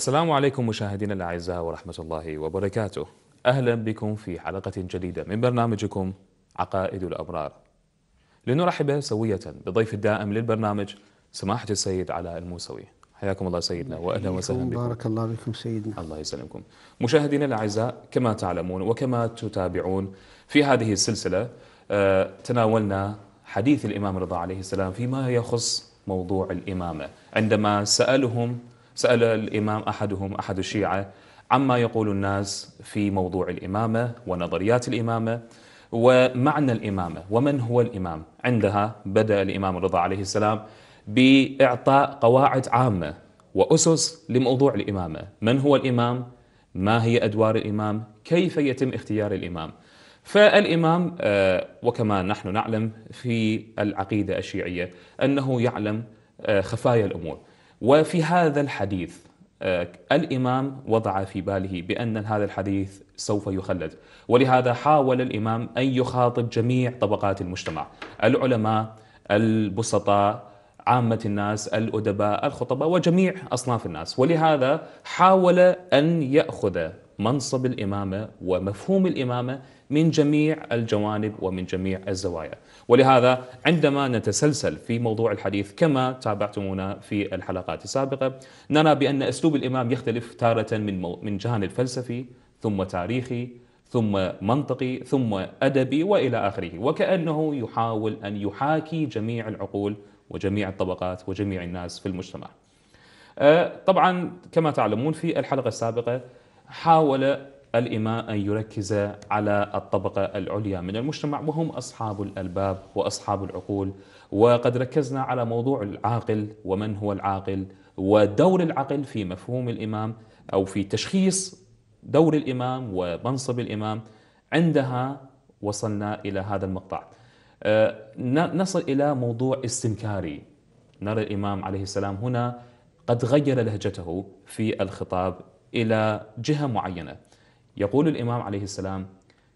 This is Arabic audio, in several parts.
السلام عليكم مشاهدينا الاعزاء ورحمه الله وبركاته. اهلا بكم في حلقه جديده من برنامجكم عقائد الابرار. لنرحب سويه بضيف الدائم للبرنامج سماحه السيد علاء الموسوي. حياكم الله سيدنا واهلا وسهلا بكم. بارك الله بكم سيدنا. الله يسلمكم. مشاهدينا الاعزاء كما تعلمون وكما تتابعون في هذه السلسله آه، تناولنا حديث الامام رضا عليه السلام فيما يخص موضوع الامامه عندما سالهم سأل الإمام أحدهم أحد الشيعة عما يقول الناس في موضوع الإمامة ونظريات الإمامة ومعنى الإمامة ومن هو الإمام عندها بدأ الإمام الرضا عليه السلام بإعطاء قواعد عامة وأسس لموضوع الإمامة من هو الإمام؟ ما هي أدوار الإمام؟ كيف يتم اختيار الإمام؟ فالإمام آه، وكما نحن نعلم في العقيدة الشيعية أنه يعلم آه، خفايا الأمور وفي هذا الحديث آه، الإمام وضع في باله بأن هذا الحديث سوف يخلد ولهذا حاول الإمام أن يخاطب جميع طبقات المجتمع العلماء البسطاء عامة الناس الأدباء الخطباء وجميع أصناف الناس ولهذا حاول أن يأخذ منصب الامامه ومفهوم الامامه من جميع الجوانب ومن جميع الزوايا، ولهذا عندما نتسلسل في موضوع الحديث كما تابعتمونا في الحلقات السابقه، نرى بان اسلوب الامام يختلف تاره من من جانب فلسفي ثم تاريخي ثم منطقي ثم ادبي والى اخره، وكانه يحاول ان يحاكي جميع العقول وجميع الطبقات وجميع الناس في المجتمع. أه، طبعا كما تعلمون في الحلقه السابقه حاول الإمام أن يركز على الطبقة العليا من المجتمع وهم أصحاب الألباب وأصحاب العقول وقد ركزنا على موضوع العاقل ومن هو العاقل ودور العقل في مفهوم الإمام أو في تشخيص دور الإمام ومنصب الإمام عندها وصلنا إلى هذا المقطع أه، نصل إلى موضوع استنكاري نرى الإمام عليه السلام هنا قد غير لهجته في الخطاب إلى جهة معينة يقول الإمام عليه السلام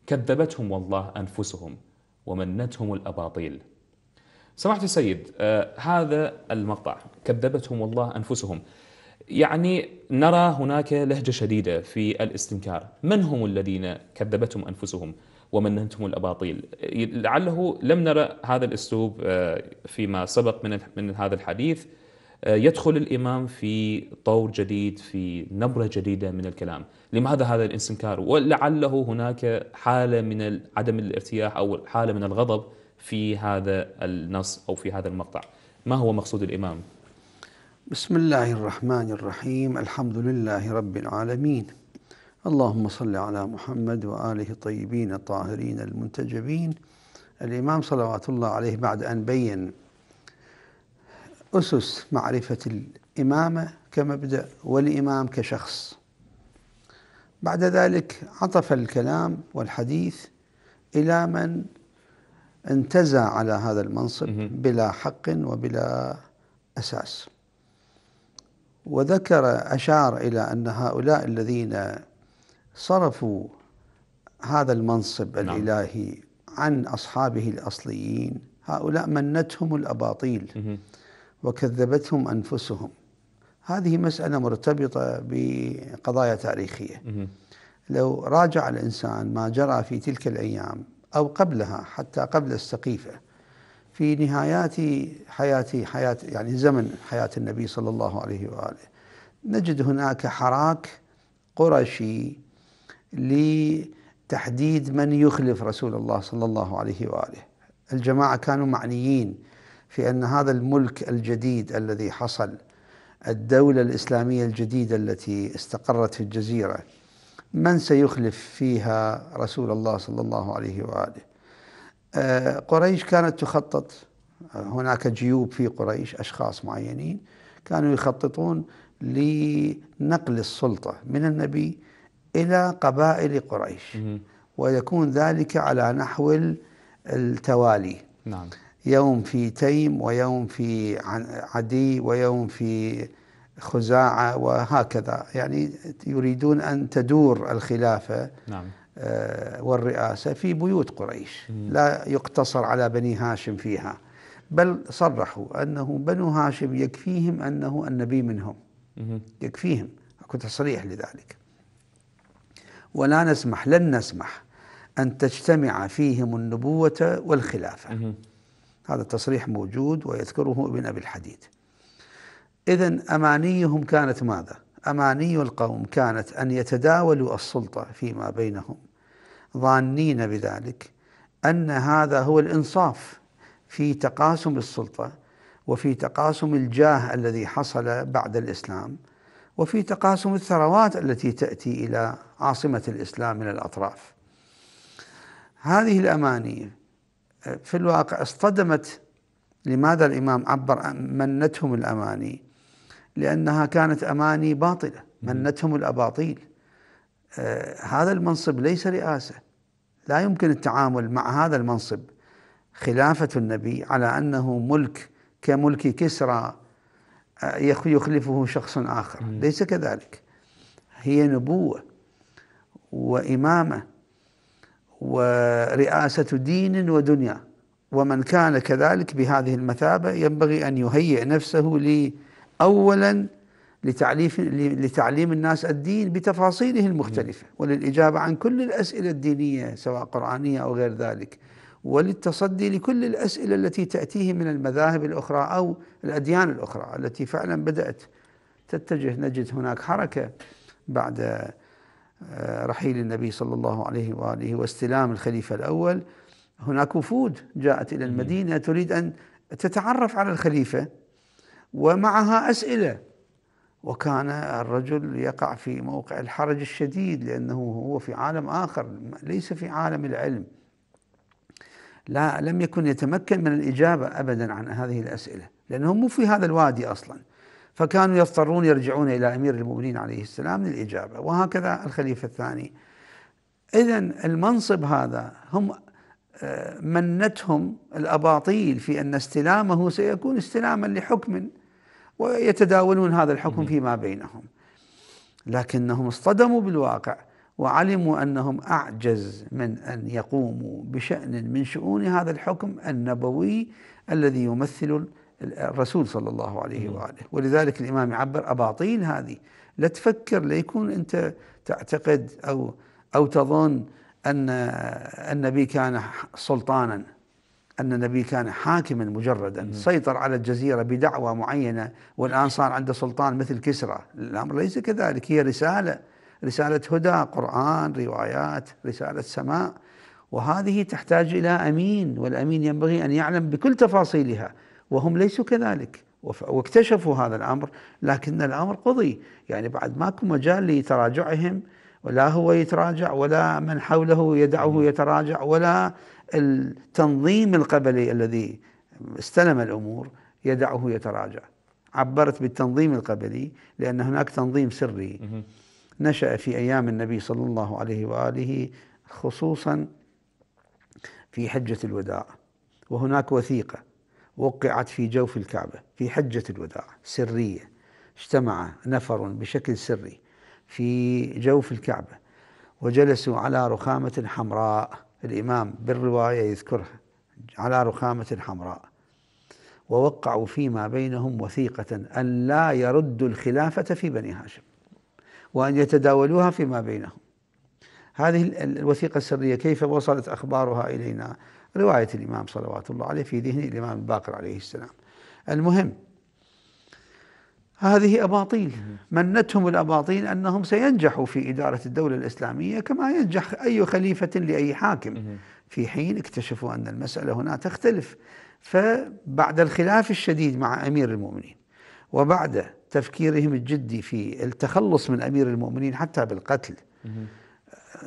كذبتهم والله أنفسهم ومنتهم الأباطيل سماحة السيد آه هذا المقطع كذبتهم والله أنفسهم يعني نرى هناك لهجة شديدة في الاستنكار من هم الذين كذبتهم أنفسهم ومنتهم الأباطيل لعله لم نرى هذا الأسلوب آه، فيما سبق من, من هذا الحديث آه، يدخل الامام في طور جديد في نبره جديده من الكلام، لماذا هذا الانسكار؟ ولعله هناك حاله من عدم الارتياح او حاله من الغضب في هذا النص او في هذا المقطع. ما هو مقصود الامام؟ بسم الله الرحمن الرحيم، الحمد لله رب العالمين. اللهم صل على محمد واله الطيبين الطاهرين المنتجبين. الامام صلوات الله عليه بعد ان بين أسس معرفة الإمامة كمبدأ والإمام كشخص بعد ذلك عطف الكلام والحديث إلى من انتزع على هذا المنصب بلا حق وبلا أساس وذكر أشار إلى أن هؤلاء الذين صرفوا هذا المنصب نعم. الإلهي عن أصحابه الأصليين هؤلاء منتهم الأباطيل وكذبتهم أنفسهم هذه مسألة مرتبطة بقضايا تاريخية لو راجع الإنسان ما جرى في تلك الأيام أو قبلها حتى قبل السقيفة في نهايات حياتي حياة يعني زمن حياة النبي صلى الله عليه وآله نجد هناك حراك قرشي لتحديد من يخلف رسول الله صلى الله عليه وآله الجماعة كانوا معنيين في ان هذا الملك الجديد الذي حصل الدوله الاسلاميه الجديده التي استقرت في الجزيره من سيخلف فيها رسول الله صلى الله عليه واله آه، قريش كانت تخطط هناك جيوب في قريش اشخاص معينين كانوا يخططون لنقل السلطه من النبي الى قبائل قريش ويكون ذلك على نحو التوالي نعم يوم في تيم ويوم في عدي ويوم في خزاعة وهكذا يعني يريدون أن تدور الخلافة نعم. آه، والرئاسة في بيوت قريش لا يقتصر على بني هاشم فيها بل صرحوا أنه بنو هاشم يكفيهم أنه النبي منهم يكفيهم أكو تصريح لذلك ولا نسمح لن نسمح أن تجتمع فيهم النبوة والخلافة هذا التصريح موجود ويذكره ابن أبي الحديد إذا أمانيهم كانت ماذا؟ أماني القوم كانت أن يتداولوا السلطة فيما بينهم ظانين بذلك أن هذا هو الإنصاف في تقاسم السلطة وفي تقاسم الجاه الذي حصل بعد الإسلام وفي تقاسم الثروات التي تأتي إلى عاصمة الإسلام من الأطراف هذه الأماني في الواقع اصطدمت لماذا الإمام عبر منتهم الأماني لأنها كانت أماني باطلة منتهم الأباطيل آه، هذا المنصب ليس رئاسة لا يمكن التعامل مع هذا المنصب خلافة النبي على أنه ملك كملك كسرى آه، يخلفه شخص آخر ليس كذلك هي نبوة وإمامة ورئاسة دين ودنيا ومن كان كذلك بهذه المثابة ينبغي أن يهيئ نفسه أولا لتعليف لتعليم الناس الدين بتفاصيله المختلفة وللإجابة عن كل الأسئلة الدينية سواء قرآنية أو غير ذلك وللتصدي لكل الأسئلة التي تأتيه من المذاهب الأخرى أو الأديان الأخرى التي فعلا بدأت تتجه نجد هناك حركة بعد آه، رحيل النبي صلى الله عليه وآله واستلام الخليفة الأول هناك وفود جاءت إلى المدينة تريد أن تتعرف على الخليفة ومعها أسئلة وكان الرجل يقع في موقع الحرج الشديد لأنه هو في عالم آخر ليس في عالم العلم لا لم يكن يتمكن من الإجابة أبدا عن هذه الأسئلة لأنه مو في هذا الوادي أصلا فكانوا يضطرون يرجعون إلى أمير المؤمنين عليه السلام للإجابة وهكذا الخليفة الثاني إذا المنصب هذا هم آه، منتهم الأباطيل في أن استلامه سيكون استلاما لحكم ويتداولون هذا الحكم فيما بينهم لكنهم اصطدموا بالواقع وعلموا انهم اعجز من ان يقوموا بشان من شؤون هذا الحكم النبوي الذي يمثل الرسول صلى الله عليه واله ولذلك الامام يعبر اباطيل هذه لا تفكر لا يكون انت تعتقد او او تظن ان النبي كان سلطانا ان النبي كان حاكما مجردا سيطر على الجزيره بدعوه معينه والان صار عنده سلطان مثل كسرى الامر ليس كذلك هي رساله رساله هدى قران روايات رساله سماء وهذه تحتاج الى امين والامين ينبغي ان يعلم بكل تفاصيلها وهم ليسوا كذلك واكتشفوا هذا الامر لكن الامر قضي يعني بعد ماكو مجال لتراجعهم ولا هو يتراجع ولا من حوله يدعه يتراجع ولا التنظيم القبلي الذي استلم الامور يدعه يتراجع عبرت بالتنظيم القبلي لان هناك تنظيم سري نشا في ايام النبي صلى الله عليه واله خصوصا في حجه الوداع وهناك وثيقه وقعت في جوف الكعبة في حجة الوداع سرية اجتمع نفر بشكل سري في جوف الكعبة وجلسوا على رخامة حمراء الإمام بالرواية يذكرها على رخامة حمراء ووقعوا فيما بينهم وثيقة أن لا يردوا الخلافة في بني هاشم وأن يتداولوها فيما بينهم هذه الوثيقة السرية كيف وصلت أخبارها إلينا رواية الإمام صلوات الله عليه في ذهن الإمام الباقر عليه السلام المهم هذه أباطيل منتهم الأباطيل أنهم سينجحوا في إدارة الدولة الإسلامية كما ينجح أي خليفة لأي حاكم في حين اكتشفوا أن المسألة هنا تختلف فبعد الخلاف الشديد مع أمير المؤمنين وبعد تفكيرهم الجدي في التخلص من أمير المؤمنين حتى بالقتل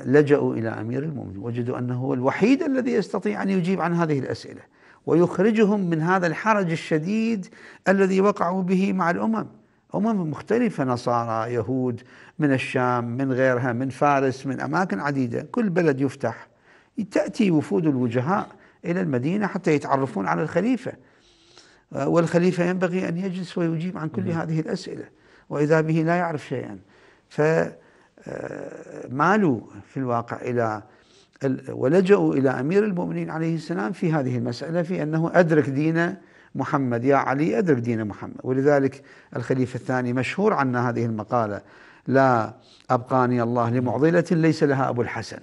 لجأوا إلى أمير المؤمنين وجدوا أنه هو الوحيد الذي يستطيع أن يجيب عن هذه الأسئلة ويخرجهم من هذا الحرج الشديد الذي وقعوا به مع الأمم أمم مختلفة نصارى يهود من الشام من غيرها من فارس من أماكن عديدة كل بلد يفتح تأتي وفود الوجهاء إلى المدينة حتى يتعرفون على الخليفة والخليفة ينبغي أن يجلس ويجيب عن كل نعم. هذه الأسئلة وإذا به لا يعرف شيئا ف مالوا في الواقع إلى ولجأوا إلى أمير المؤمنين عليه السلام في هذه المسألة في أنه أدرك دين محمد يا علي أدرك دين محمد ولذلك الخليفة الثاني مشهور عنا هذه المقالة لا أبقاني الله لمعضلة ليس لها أبو الحسن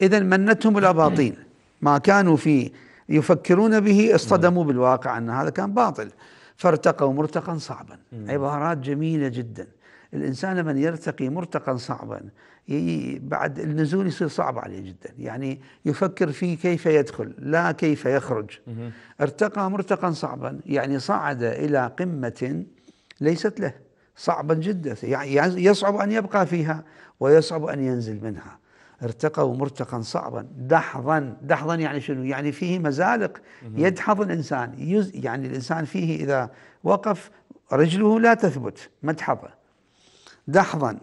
إذا منتهم الاباطيل ما كانوا في يفكرون به اصطدموا بالواقع أن هذا كان باطل فارتقوا مرتقا صعبا عبارات جميلة جدا الإنسان لما يرتقي مرتقا صعبا بعد النزول يصير صعب عليه جدا يعني يفكر في كيف يدخل لا كيف يخرج ارتقى مرتقا صعبا يعني صعد إلى قمة ليست له صعبا جدا يعني يصعب أن يبقى فيها ويصعب أن ينزل منها ارتقوا مرتقا صعبا دحضا دحضا يعني شنو يعني فيه مزالق يدحض الإنسان يعني الإنسان فيه إذا وقف رجله لا تثبت مدحضة دحضا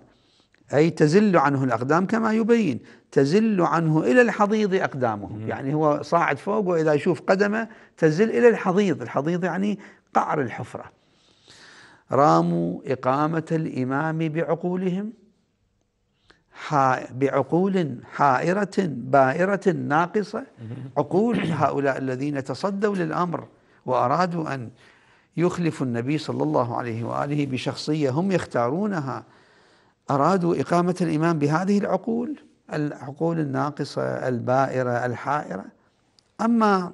أي تزل عنه الأقدام كما يبين تزل عنه إلى الحضيض أقدامهم يعني هو صاعد فوق وإذا يشوف قدمه تزل إلى الحضيض الحضيض يعني قعر الحفرة راموا إقامة الإمام بعقولهم بعقول حائرة بائرة ناقصة عقول هؤلاء الذين تصدوا للأمر وأرادوا أن يخلف النبي صلى الله عليه واله بشخصيه هم يختارونها ارادوا اقامه الايمان بهذه العقول العقول الناقصه البائره الحائره اما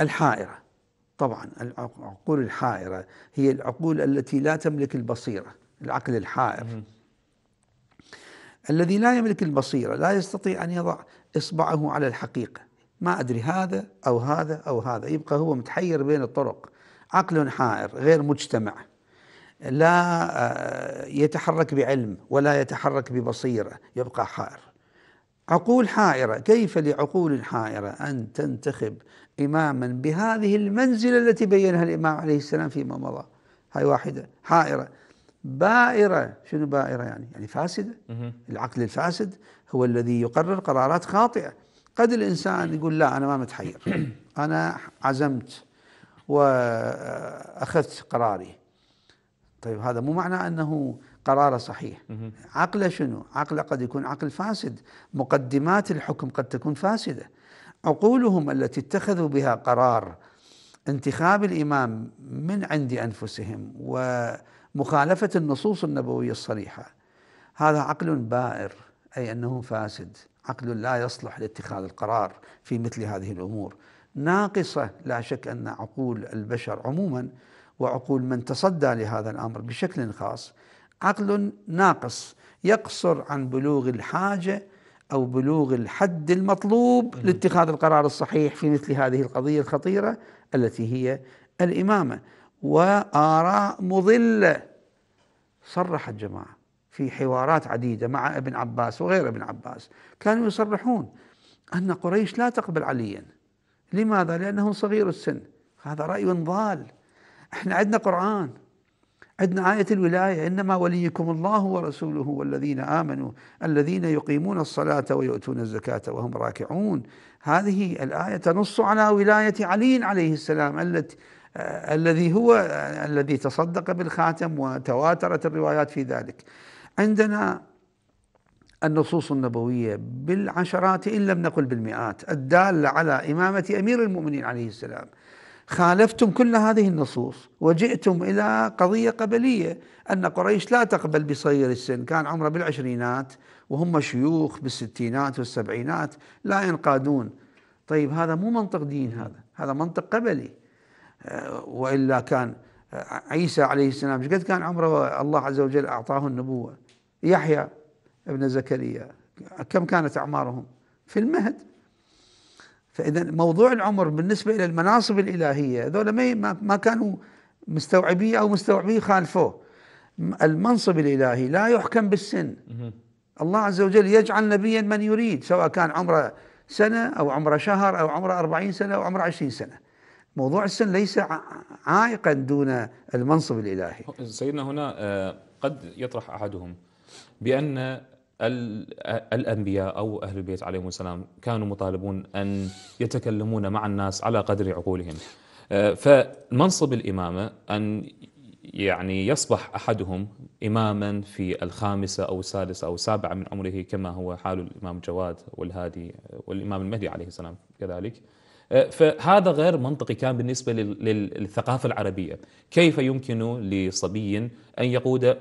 الحائره طبعا العقول الحائره هي العقول التي لا تملك البصيره العقل الحائر الذي لا يملك البصيره لا يستطيع ان يضع اصبعه على الحقيقه ما أدري هذا أو هذا أو هذا يبقى هو متحير بين الطرق عقل حائر غير مجتمع لا آه، يتحرك بعلم ولا يتحرك ببصيرة يبقى حائر عقول حائرة كيف لعقول حائرة أن تنتخب إماما بهذه المنزلة التي بينها الإمام عليه السلام فيما مضى هاي واحدة حائرة بائرة شنو بائرة يعني يعني فاسدة العقل الفاسد هو الذي يقرر قرارات خاطئة قد الإنسان يقول لا أنا ما متحير أنا عزمت وأخذت قراري طيب هذا مو معنى أنه قراره صحيح عقله شنو عقله قد يكون عقل فاسد مقدمات الحكم قد تكون فاسدة عقولهم التي اتخذوا بها قرار انتخاب الإمام من عند أنفسهم ومخالفة النصوص النبوية الصريحة هذا عقل بائر أي أنه فاسد عقل لا يصلح لاتخاذ القرار في مثل هذه الامور ناقصه لا شك ان عقول البشر عموما وعقول من تصدى لهذا الامر بشكل خاص عقل ناقص يقصر عن بلوغ الحاجه او بلوغ الحد المطلوب لاتخاذ القرار الصحيح في مثل هذه القضيه الخطيره التي هي الامامه واراء مضله صرح الجماعه في حوارات عديدة مع ابن عباس وغير ابن عباس كانوا يصرحون أن قريش لا تقبل عليا لماذا؟ لأنه صغير السن هذا رأي ضال احنا عندنا قرآن عندنا آية الولاية إنما وليكم الله ورسوله والذين آمنوا الذين يقيمون الصلاة ويؤتون الزكاة وهم راكعون هذه الآية تنص على ولاية علي عليه السلام التي الذي هو الذي تصدق بالخاتم وتواترت الروايات في ذلك عندنا النصوص النبويه بالعشرات ان لم نقل بالمئات الداله على امامه امير المؤمنين عليه السلام خالفتم كل هذه النصوص وجئتم الى قضيه قبليه ان قريش لا تقبل بصغير السن كان عمره بالعشرينات وهم شيوخ بالستينات والسبعينات لا ينقادون طيب هذا مو منطق دين هذا هذا منطق قبلي آه، والا كان آه، عيسى عليه السلام ايش قد كان عمره الله عز وجل اعطاه النبوه يحيى ابن زكريا كم كانت أعمارهم في المهد فإذا موضوع العمر بالنسبة إلى المناصب الإلهية هذول ما ما كانوا مستوعبيه أو مستوعبيه خالفوه المنصب الإلهي لا يحكم بالسن الله عز وجل يجعل نبيا من يريد سواء كان عمره سنة أو عمره شهر أو عمره أربعين سنة أو عمره عشرين سنة موضوع السن ليس عائقا دون المنصب الإلهي سيدنا هنا آه، قد يطرح أحدهم بأن الأنبياء أو أهل البيت عليهم السلام كانوا مطالبون أن يتكلمون مع الناس على قدر عقولهم آه، فمنصب الإمامة أن يعني يصبح أحدهم إماما في الخامسة أو السادسة أو السابعة من عمره كما هو حال الإمام جواد والهادي والإمام المهدي عليه السلام كذلك آه، فهذا غير منطقي كان بالنسبة للثقافة العربية كيف يمكن لصبي أن يقود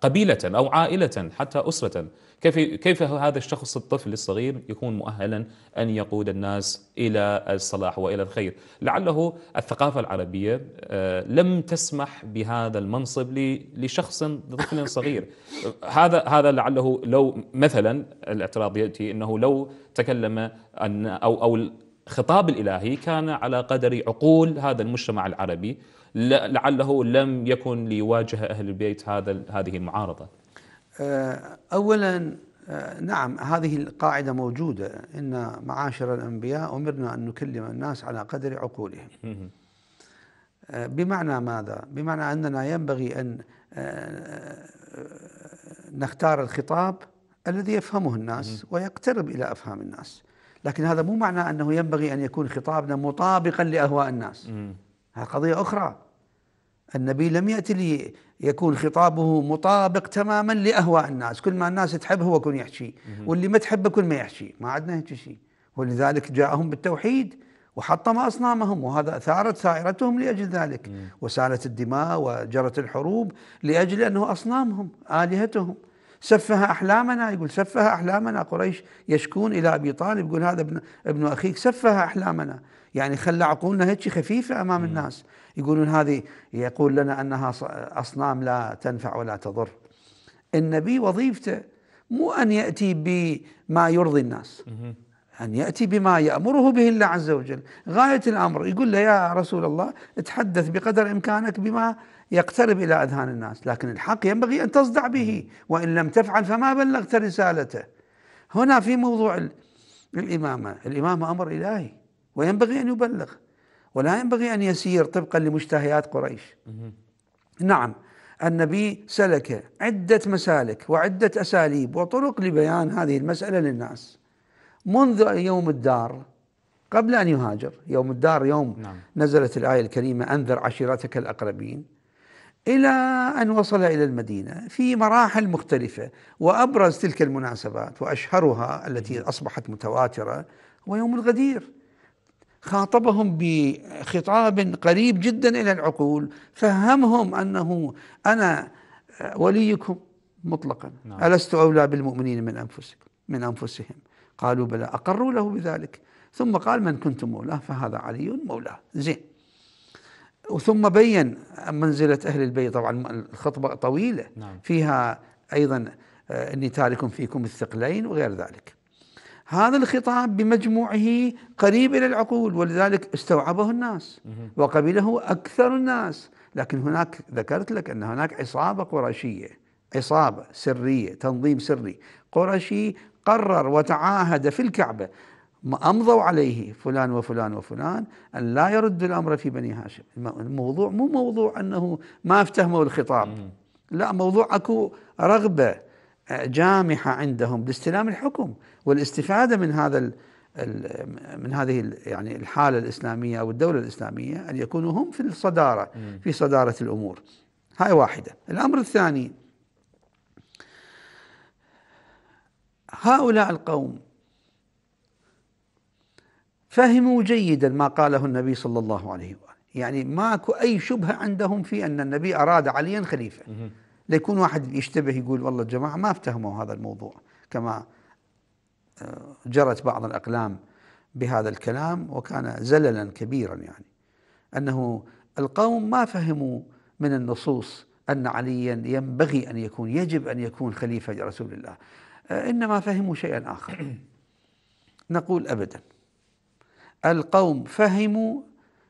قبيلة أو عائلة حتى أسرة كيف, كيف هذا الشخص الطفل الصغير يكون مؤهلا أن يقود الناس إلى الصلاح وإلى الخير لعله الثقافة العربية آه، لم تسمح بهذا المنصب لشخص طفل صغير هذا هذا لعله لو مثلا الاعتراض يأتي أنه لو تكلم أن أو أو الخطاب الإلهي كان على قدر عقول هذا المجتمع العربي لعله لم يكن ليواجه أهل البيت هذا هذه المعارضة آه، أولا آه، نعم هذه القاعدة موجودة إن معاشر الأنبياء أمرنا أن نكلم الناس على قدر عقولهم آه، بمعنى ماذا؟ بمعنى أننا ينبغي أن نختار الخطاب الذي يفهمه الناس ويقترب إلى أفهام الناس لكن هذا مو معنى أنه ينبغي أن يكون خطابنا مطابقا لأهواء الناس هذه قضية أخرى النبي لم يأتي لي يكون خطابه مطابق تماما لأهواء الناس كل ما الناس تحب هو يكون يحكي واللي ما تحبه كل ما يحكي ما عندنا هيك شيء ولذلك جاءهم بالتوحيد وحطم أصنامهم وهذا ثارت ثائرتهم لأجل ذلك وسالت الدماء وجرت الحروب لأجل أنه أصنامهم آلهتهم سفه احلامنا يقول سفه احلامنا قريش يشكون الى ابي طالب يقول هذا ابن ابن اخيك سفه احلامنا يعني خلى عقولنا هيك خفيفه امام الناس يقولون هذه يقول لنا انها اصنام لا تنفع ولا تضر النبي وظيفته مو ان ياتي بما يرضي الناس أن يأتي بما يأمره به الله عز وجل غاية الأمر يقول له يا رسول الله تحدث بقدر إمكانك بما يقترب إلى أذهان الناس لكن الحق ينبغي أن تصدع به وإن لم تفعل فما بلغت رسالته هنا في موضوع الإمامة الإمامة أمر إلهي وينبغي أن يبلغ ولا ينبغي أن يسير طبقا لمشتهيات قريش نعم النبي سلك عدة مسالك وعدة أساليب وطرق لبيان هذه المسألة للناس منذ يوم الدار قبل أن يهاجر يوم الدار يوم نعم. نزلت الآية الكريمة أنذر عشيرتك الأقربين إلى أن وصل إلى المدينة في مراحل مختلفة وأبرز تلك المناسبات وأشهرها التي أصبحت متواترة هو يوم الغدير خاطبهم بخطاب قريب جدا إلى العقول فهمهم أنه أنا وليكم مطلقا نعم. ألست أولى بالمؤمنين من أنفسكم من أنفسهم قالوا بلى أقروا له بذلك ثم قال من كنت مولاه فهذا علي مولاه زين وثم بين منزلة أهل البيت طبعا الخطبة طويلة نعم. فيها أيضا آه، إني تارك فيكم الثقلين وغير ذلك هذا الخطاب بمجموعه قريب إلى العقول ولذلك استوعبه الناس وقبله أكثر الناس لكن هناك ذكرت لك أن هناك عصابة قرشية عصابة سرية تنظيم سري قرشي قرر وتعاهد في الكعبة أمضوا عليه فلان وفلان وفلان أن لا يرد الأمر في بني هاشم الموضوع مو موضوع أنه ما افتهموا الخطاب لا موضوع أكو رغبة جامحة عندهم باستلام الحكم والاستفادة من هذا من هذه يعني الحالة الإسلامية أو الدولة الإسلامية أن يكونوا هم في الصدارة في صدارة الأمور هاي واحدة الأمر الثاني هؤلاء القوم فهموا جيدا ما قاله النبي صلى الله عليه واله يعني ماكو اي شبهه عندهم في ان النبي اراد عليا خليفه ليكون واحد يشتبه يقول والله الجماعه ما افتهموا هذا الموضوع كما آه، جرت بعض الاقلام بهذا الكلام وكان زللا كبيرا يعني انه القوم ما فهموا من النصوص ان عليا ينبغي ان يكون يجب ان يكون خليفه لرسول الله آه، انما فهموا شيئا اخر نقول ابدا القوم فهموا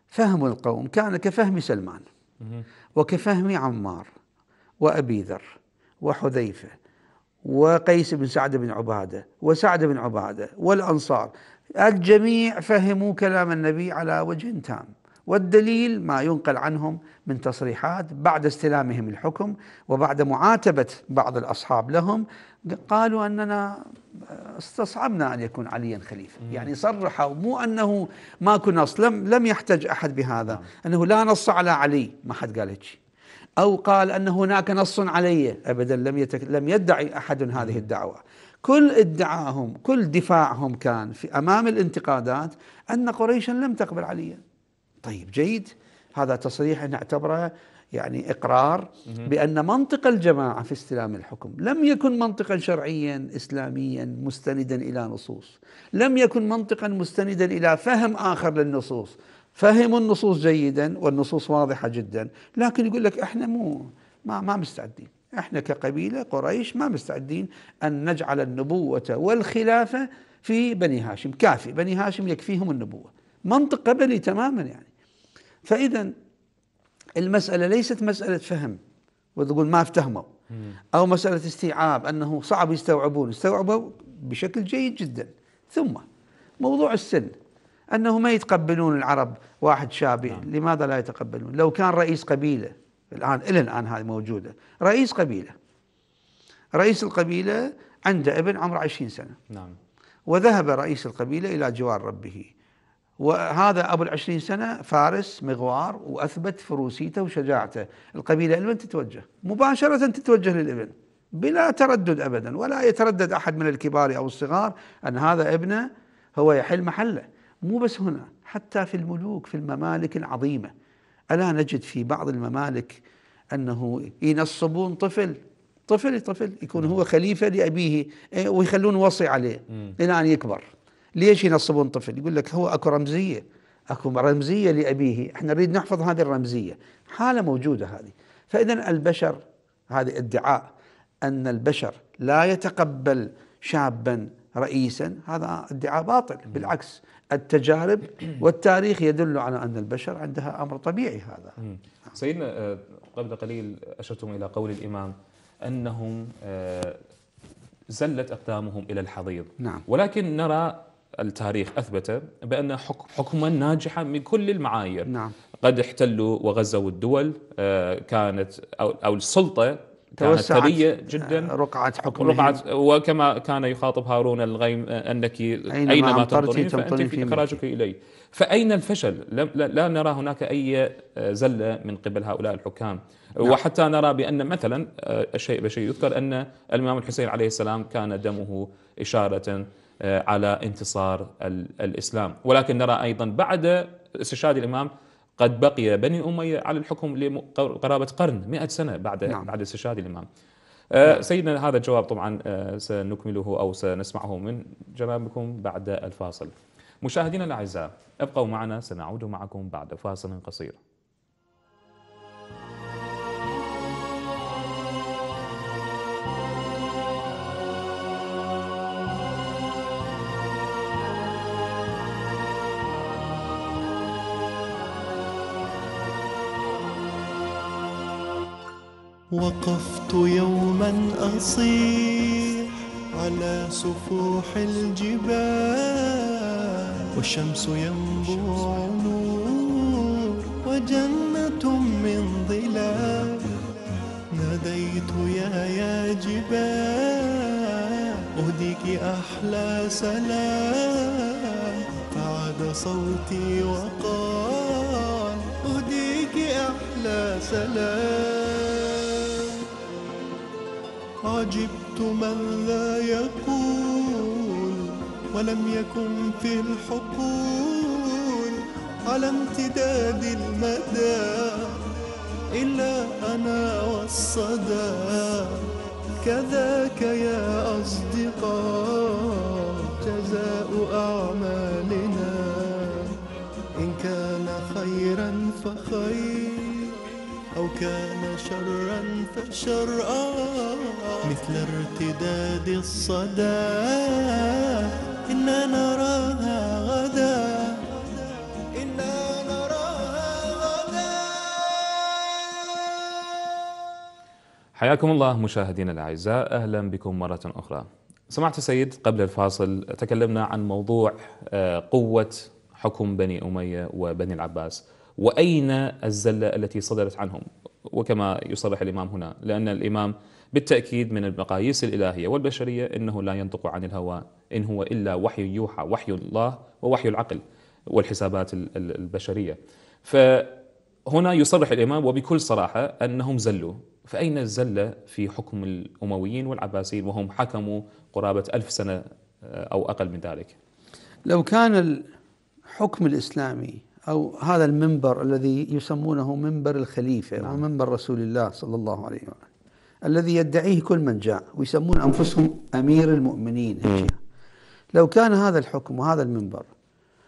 فهم القوم كان كفهم سلمان وكفهم عمار وأبي ذر وحذيفة وقيس بن سعد بن عبادة وسعد بن عبادة والأنصار الجميع فهموا كلام النبي على وجه تام والدليل ما ينقل عنهم من تصريحات بعد استلامهم الحكم وبعد معاتبة بعض الأصحاب لهم قالوا أننا استصعبنا أن يكون عليا خليفة يعني صرحوا مو أنه ما كنا لم, لم يحتج أحد بهذا نعم. أنه لا نص على علي ما حد قال هيك أو قال أن هناك نص علي أبدا لم, يتك لم يدعي أحد هذه الدعوة كل ادعاهم كل دفاعهم كان في أمام الانتقادات أن قريشا لم تقبل عليا طيب جيد هذا تصريح نعتبره يعني اقرار بان منطق الجماعه في استلام الحكم لم يكن منطقا شرعيا اسلاميا مستندا الى نصوص، لم يكن منطقا مستندا الى فهم اخر للنصوص، فهموا النصوص جيدا والنصوص واضحه جدا، لكن يقول لك احنا مو ما ما مستعدين، احنا كقبيله قريش ما مستعدين ان نجعل النبوه والخلافه في بني هاشم، كافي بني هاشم يكفيهم النبوه، منطق قبلي تماما يعني فإذا المسألة ليست مسألة فهم وتقول ما افتهموا أو مسألة استيعاب أنه صعب يستوعبون استوعبوا بشكل جيد جدا ثم موضوع السن أنه ما يتقبلون العرب واحد شاب نعم. لماذا لا يتقبلون لو كان رئيس قبيلة الآن إلى الآن هذه موجودة رئيس قبيلة رئيس القبيلة عنده ابن عمره 20 سنة نعم وذهب رئيس القبيلة إلى جوار ربه وهذا أبو العشرين سنة فارس مغوار وأثبت فروسيته وشجاعته القبيلة لمن تتوجه مباشرة تتوجه للإبن بلا تردد أبدا ولا يتردد أحد من الكبار أو الصغار أن هذا ابنه هو يحل محله مو بس هنا حتى في الملوك في الممالك العظيمة ألا نجد في بعض الممالك أنه ينصبون طفل طفل طفل يكون هو نعم. خليفة لأبيه إيه، ويخلون وصي عليه إلى أن يكبر ليش ينصبون طفل يقول لك هو اكو رمزيه اكو رمزيه لابيه احنا نريد نحفظ هذه الرمزيه حاله موجوده هذه فاذا البشر هذا ادعاء ان البشر لا يتقبل شابا رئيسا هذا ادعاء باطل بالعكس التجارب والتاريخ يدل على ان البشر عندها امر طبيعي هذا سيدنا آه، قبل قليل اشرتم الى قول الامام انهم آه، زلت اقدامهم الى الحضيض نعم. ولكن نرى التاريخ أثبت بأن حكما ناجحا من كل المعايير نعم. قد احتلوا وغزوا الدول آه، كانت أو السلطة كانت ثرية آه، جدا رقعة حكمه رقعة وكما كان يخاطب هارون الغيم آه، أنك أينما, أينما تمطرين فأنت في إخراجك إلي فأين الفشل لا نرى هناك أي زلة من قبل هؤلاء الحكام نعم. وحتى نرى بأن مثلا الشيء بشيء يذكر أن الإمام الحسين عليه السلام كان دمه إشارة آه، على انتصار الإسلام ولكن نرى أيضا بعد استشهاد الإمام قد بقي بني أمية على الحكم لقرابة قرن مئة سنة بعد نعم. بعد استشهاد الإمام آه، نعم. سيدنا هذا الجواب طبعا آه، سنكمله أو سنسمعه من جنابكم بعد الفاصل مشاهدينا الأعزاء ابقوا معنا سنعود معكم بعد فاصل قصير وقفت يوما أصيح على سفوح الجبال والشمس ينبوع نور وجنة من ظلال ناديت يا يا جبال أهديك أحلى سلام فعاد صوتي وقال أهديك أحلى سلام عجبت من لا يقول ولم يكن في الحقول على امتداد المدى إلا أنا والصدى كذاك يا أصدقاء جزاء أعمالنا إن كان خيرا فخير أو كان شرا فشرا مثل ارتداد الصدى إنا نراها غدا إنا نراها غدا حياكم الله مشاهدينا الأعزاء أهلا بكم مرة أخرى سمعت سيد قبل الفاصل تكلمنا عن موضوع آه، قوة حكم بني أمية وبني العباس وأين الزلة التي صدرت عنهم وكما يصرح الإمام هنا لأن الإمام بالتأكيد من المقاييس الإلهية والبشرية إنه لا ينطق عن الهوى إن هو إلا وحي يوحى وحي الله ووحي العقل والحسابات البشرية فهنا يصرح الإمام وبكل صراحة أنهم زلوا فأين الزلة في حكم الأمويين والعباسيين وهم حكموا قرابة ألف سنة آه، أو أقل من ذلك لو كان الحكم الإسلامي أو هذا المنبر الذي يسمونه منبر الخليفة نعم. ومنبر رسول الله صلى الله عليه وسلم الذي يدعيه كل من جاء ويسمون أنفسهم أمير المؤمنين لو كان هذا الحكم وهذا المنبر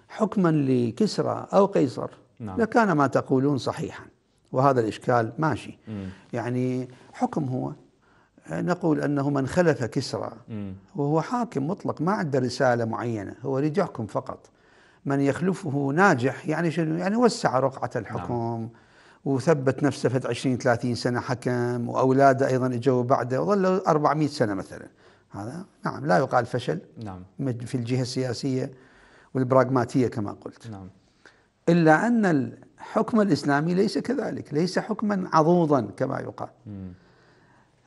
حكما لكسرى أو قيصر نعم. لكان ما تقولون صحيحا وهذا الإشكال ماشي مم. يعني حكم هو نقول أنه من خلف كسرى مم. وهو حاكم مطلق ما عنده رسالة معينة هو يريد يحكم فقط من يخلفه ناجح يعني شنو يعني وسع رقعة الحكم نعم. وثبت نفسه فد 20 30 سنه حكم واولاده ايضا اجوا بعده وظلوا 400 سنه مثلا هذا نعم لا يقال فشل نعم في الجهه السياسيه والبراغماتيه كما قلت نعم الا ان الحكم الاسلامي ليس كذلك ليس حكما عضوضا كما يقال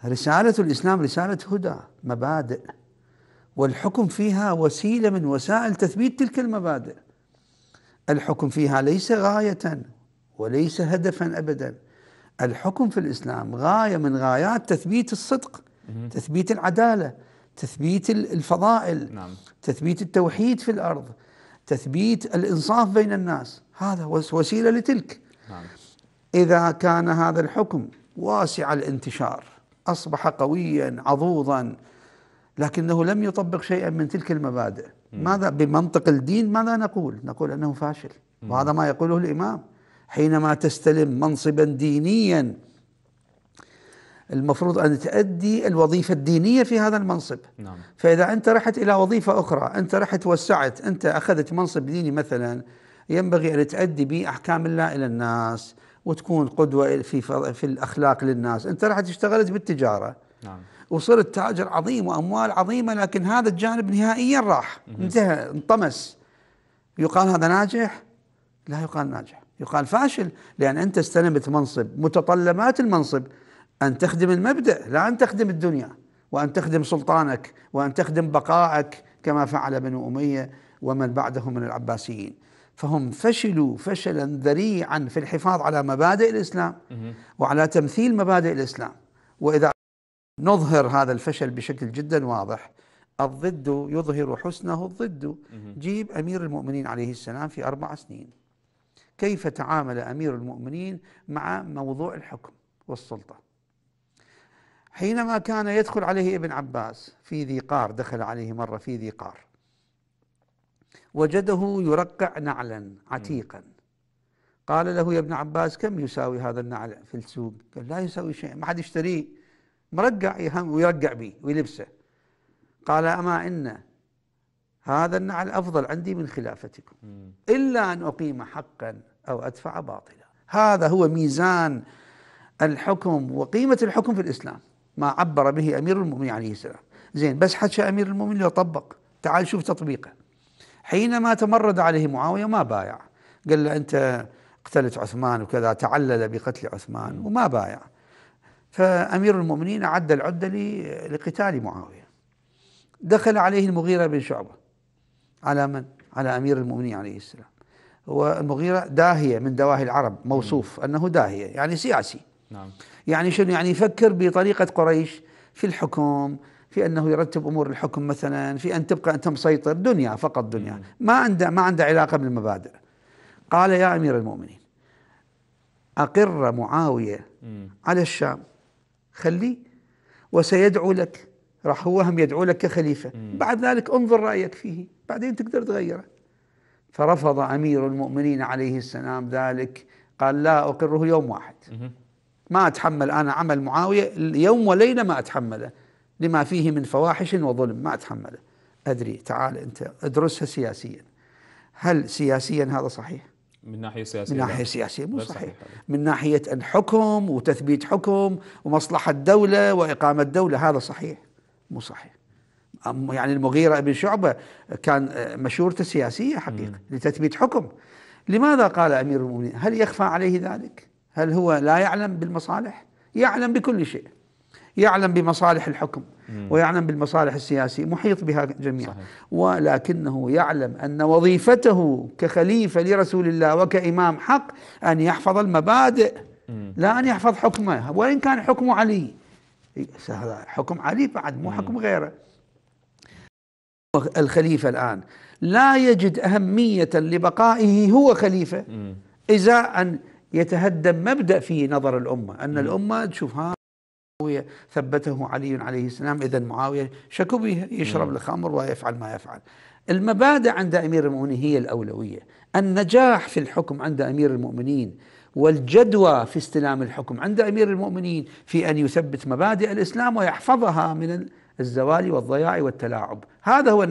رساله الاسلام رساله هدى مبادئ والحكم فيها وسيله من وسائل تثبيت تلك المبادئ الحكم فيها ليس غاية وليس هدفا أبدا الحكم في الإسلام غاية من غايات تثبيت الصدق تثبيت العدالة تثبيت الفضائل نعم. تثبيت التوحيد في الأرض تثبيت الإنصاف بين الناس هذا وسيلة لتلك نعم. إذا كان هذا الحكم واسع الانتشار أصبح قويا عضوضا لكنه لم يطبق شيئا من تلك المبادئ ماذا بمنطق الدين ماذا نقول نقول أنه فاشل وهذا ما يقوله الإمام حينما تستلم منصبا دينيا المفروض أن تؤدي الوظيفة الدينية في هذا المنصب نعم. فإذا أنت رحت إلى وظيفة أخرى أنت رحت وسعت أنت أخذت منصب ديني مثلا ينبغي أن تؤدي به أحكام الله إلى الناس وتكون قدوة في, في الأخلاق للناس أنت رحت اشتغلت بالتجارة نعم. وصرت تاجر عظيم واموال عظيمه لكن هذا الجانب نهائيا راح انتهى انطمس يقال هذا ناجح لا يقال ناجح يقال فاشل لان انت استلمت منصب متطلبات المنصب ان تخدم المبدا لا ان تخدم الدنيا وان تخدم سلطانك وان تخدم بقائك كما فعل بنو اميه ومن بعدهم من العباسيين فهم فشلوا فشلا ذريعا في الحفاظ على مبادئ الاسلام وعلى تمثيل مبادئ الاسلام واذا نظهر هذا الفشل بشكل جدا واضح الضد يظهر حسنه الضد جيب أمير المؤمنين عليه السلام في أربع سنين كيف تعامل أمير المؤمنين مع موضوع الحكم والسلطة حينما كان يدخل عليه ابن عباس في ذي قار دخل عليه مرة في ذي قار وجده يرقع نعلا عتيقا قال له يا ابن عباس كم يساوي هذا النعل في السوق قال لا يساوي شيء ما حد يشتريه مرقع يهم ويرقع به ويلبسه قال أما إن هذا النعل أفضل عندي من خلافتكم إلا أن أقيم حقا أو أدفع باطلا هذا هو ميزان الحكم وقيمة الحكم في الإسلام ما عبر به أمير المؤمنين عليه السلام زين بس حكى أمير المؤمنين لو طبق تعال شوف تطبيقه حينما تمرد عليه معاوية ما بايع قال له أنت قتلت عثمان وكذا تعلل بقتل عثمان وما بايع فأمير المؤمنين أعد العدة لقتال معاوية دخل عليه المغيرة بن شعبة على من؟ على أمير المؤمنين عليه السلام والمغيرة داهية من دواهي العرب موصوف أنه داهية يعني سياسي نعم يعني شنو يعني يفكر بطريقة قريش في الحكم في انه يرتب امور الحكم مثلا في ان تبقى انت مسيطر دنيا فقط دنيا ما عنده ما عنده علاقه بالمبادئ قال يا امير المؤمنين اقر معاويه على الشام خليه وسيدعو لك راح هو هم يدعو لك كخليفة بعد ذلك انظر رأيك فيه بعدين تقدر تغيره فرفض أمير المؤمنين عليه السلام ذلك قال لا أقره يوم واحد ما أتحمل أنا عمل معاوية يوم وليلة ما أتحمله لما فيه من فواحش وظلم ما أتحمله أدري تعال أنت ادرسها سياسيا هل سياسيا هذا صحيح من ناحيه سياسيه من ناحيه سياسيه مو صحيح. صحيح من ناحيه الحكم وتثبيت حكم ومصلحه دوله واقامه دوله هذا صحيح مو صحيح يعني المغيره بن شعبه كان مشورته سياسيه حقيقه م. لتثبيت حكم لماذا قال امير المؤمنين هل يخفى عليه ذلك هل هو لا يعلم بالمصالح يعلم بكل شيء يعلم بمصالح الحكم ويعلم بالمصالح السياسية محيط بها جميعا ولكنه يعلم أن وظيفته كخليفة لرسول الله وكإمام حق أن يحفظ المبادئ لا أن يحفظ حكمه وإن كان حكم علي حكم علي بعد مو حكم غيره الخليفة الآن لا يجد أهمية لبقائه هو خليفة إذا أن يتهدم مبدأ في نظر الأمة أن الأمة تشوفها معاوية ثبته علي عليه السلام إذا معاوية شكوا به يشرب الخمر ويفعل ما يفعل المبادئ عند أمير المؤمنين هي الأولوية النجاح في الحكم عند أمير المؤمنين والجدوى في استلام الحكم عند أمير المؤمنين في أن يثبت مبادئ الإسلام ويحفظها من الزوال والضياع والتلاعب هذا هو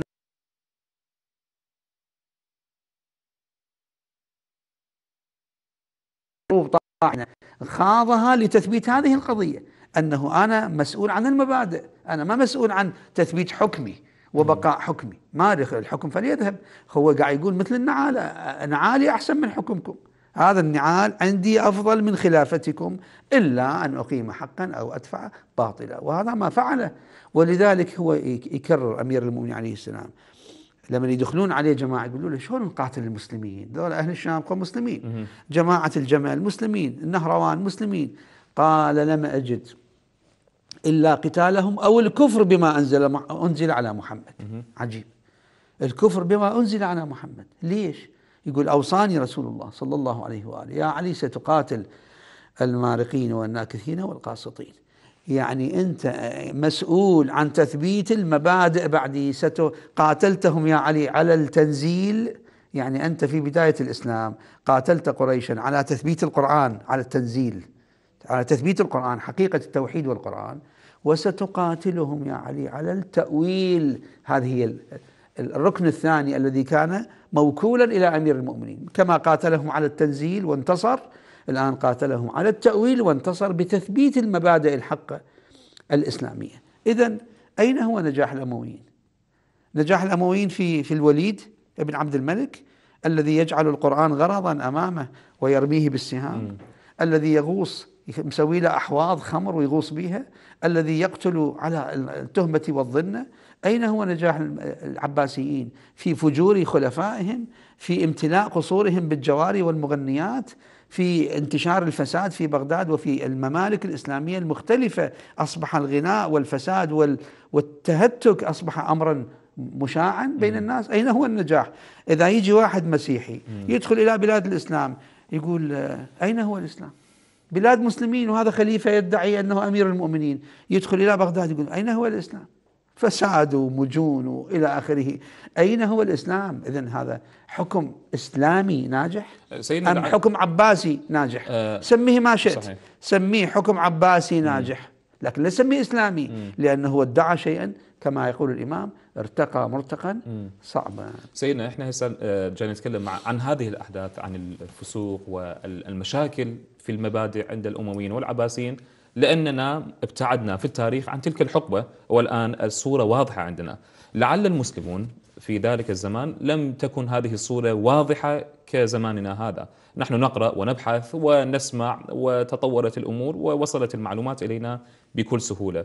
خاضها لتثبيت هذه القضية أنه أنا مسؤول عن المبادئ أنا ما مسؤول عن تثبيت حكمي وبقاء حكمي ما الحكم فليذهب هو قاعد يقول مثل النعال نعالي أحسن من حكمكم هذا النعال عندي أفضل من خلافتكم إلا أن أقيم حقا أو أدفع باطلا وهذا ما فعله ولذلك هو يكرر أمير المؤمنين عليه السلام لما يدخلون عليه جماعة يقولوا له شلون نقاتل المسلمين دول أهل الشام قوم مسلمين جماعة الجمل مسلمين النهروان مسلمين قال لم أجد إلا قتالهم أو الكفر بما أنزل, أنزل على محمد عجيب الكفر بما أنزل على محمد ليش؟ يقول أوصاني رسول الله صلى الله عليه وآله يا علي ستقاتل المارقين والناكثين والقاسطين يعني أنت مسؤول عن تثبيت المبادئ بعدي قاتلتهم يا علي على التنزيل يعني أنت في بداية الإسلام قاتلت قريشا على تثبيت القرآن على التنزيل على تثبيت القرآن حقيقة التوحيد والقرآن وستقاتلهم يا علي على التأويل هذه هي الركن الثاني الذي كان موكولا إلى أمير المؤمنين كما قاتلهم على التنزيل وانتصر الآن قاتلهم على التأويل وانتصر بتثبيت المبادئ الحقة الإسلامية إذا أين هو نجاح الأمويين؟ نجاح الأمويين في في الوليد بن عبد الملك الذي يجعل القرآن غرضا أمامه ويرميه بالسهام الذي يغوص مسوي له أحواض خمر ويغوص بها الذي يقتل على التهمة والظنة أين هو نجاح العباسيين في فجور خلفائهم في امتلاء قصورهم بالجواري والمغنيات في انتشار الفساد في بغداد وفي الممالك الإسلامية المختلفة أصبح الغناء والفساد والتهتك أصبح أمرا مشاعا بين الناس أين هو النجاح إذا يجي واحد مسيحي يدخل إلى بلاد الإسلام يقول آه، أين هو الإسلام بلاد مسلمين وهذا خليفة يدعي أنه أمير المؤمنين يدخل إلى بغداد يقول أين هو الإسلام فساد ومجون وإلى آخره أين هو الإسلام إذا هذا حكم إسلامي ناجح سيدنا أم حكم عباسي ناجح أه سميه ما شئت صحيح. سميه حكم عباسي ناجح لكن لا سميه إسلامي مم. لأنه ادعى شيئا كما يقول الإمام ارتقى مرتقا صعبا سيدنا احنا هسه آه، جاي نتكلم عن هذه الأحداث عن الفسوق والمشاكل في المبادئ عند الأمويين والعباسيين لأننا ابتعدنا في التاريخ عن تلك الحقبة والآن الصورة واضحة عندنا لعل المسلمون في ذلك الزمان لم تكن هذه الصورة واضحة كزماننا هذا نحن نقرأ ونبحث ونسمع وتطورت الأمور ووصلت المعلومات إلينا بكل سهولة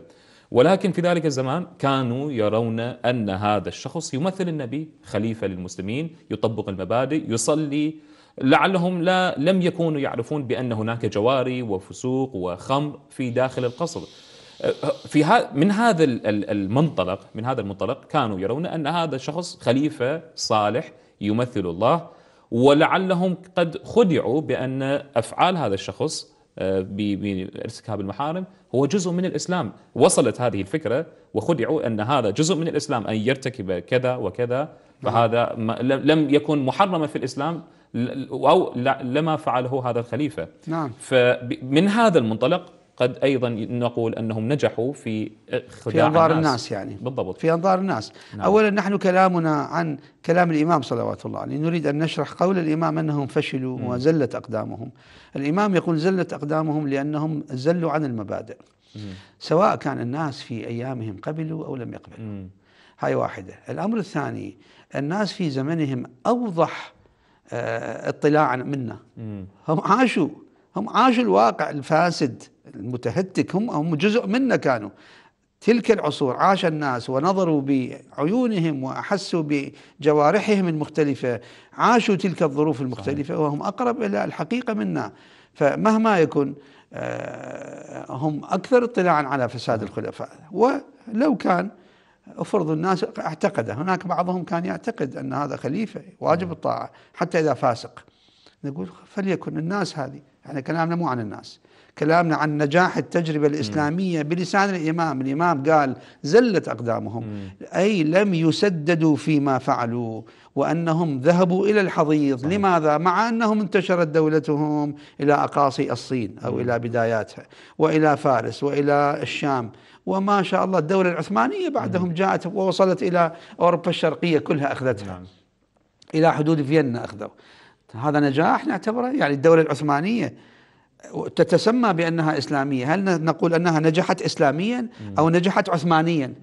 ولكن في ذلك الزمان كانوا يرون أن هذا الشخص يمثل النبي خليفة للمسلمين يطبق المبادئ يصلي لعلهم لا لم يكونوا يعرفون بأن هناك جواري وفسوق وخمر في داخل القصر في ها من هذا المنطلق من هذا المنطلق كانوا يرون أن هذا الشخص خليفة صالح يمثل الله ولعلهم قد خدعوا بأن أفعال هذا الشخص آه، بارتكاب المحارم هو جزء من الاسلام، وصلت هذه الفكره وخدعوا ان هذا جزء من الاسلام ان يرتكب كذا وكذا نعم. فهذا لم يكن محرما في الاسلام أو لما فعله هذا الخليفة نعم فمن هذا المنطلق قد ايضا نقول انهم نجحوا في خداع في انظار الناس. الناس يعني بالضبط في انظار الناس نعم. اولا نحن كلامنا عن كلام الامام صلوات الله عليه نريد ان نشرح قول الامام انهم فشلوا م. وزلت اقدامهم الامام يقول زلت اقدامهم لانهم زلوا عن المبادئ سواء كان الناس في ايامهم قبلوا او لم يقبلوا هاي واحده الامر الثاني الناس في زمنهم اوضح آه، اطلاعا منا هم عاشوا هم عاشوا الواقع الفاسد المتهتك هم هم جزء منا كانوا تلك العصور عاش الناس ونظروا بعيونهم واحسوا بجوارحهم المختلفه عاشوا تلك الظروف المختلفه وهم اقرب الى الحقيقه منا فمهما يكن آه، هم اكثر اطلاعا على فساد الخلفاء ولو كان افرض الناس اعتقد هناك بعضهم كان يعتقد ان هذا خليفه واجب نعم. الطاعه حتى اذا فاسق نقول فليكن الناس هذه احنا يعني كلامنا مو عن الناس كلامنا عن نجاح التجربة الإسلامية بلسان الإمام الإمام قال زلت أقدامهم أي لم يسددوا فيما فعلوا وأنهم ذهبوا إلى الحضيض صحيح. لماذا؟ مع أنهم انتشرت دولتهم إلى أقاصي الصين أو إلى بداياتها وإلى فارس وإلى الشام وما شاء الله الدولة العثمانية بعدهم جاءت ووصلت إلى أوروبا الشرقية كلها أخذتها نعم. إلى حدود فيينا أخذوا هذا نجاح نعتبره يعني الدولة العثمانية تتسمى بأنها إسلامية هل نقول أنها نجحت إسلاميا أو نجحت عثمانيا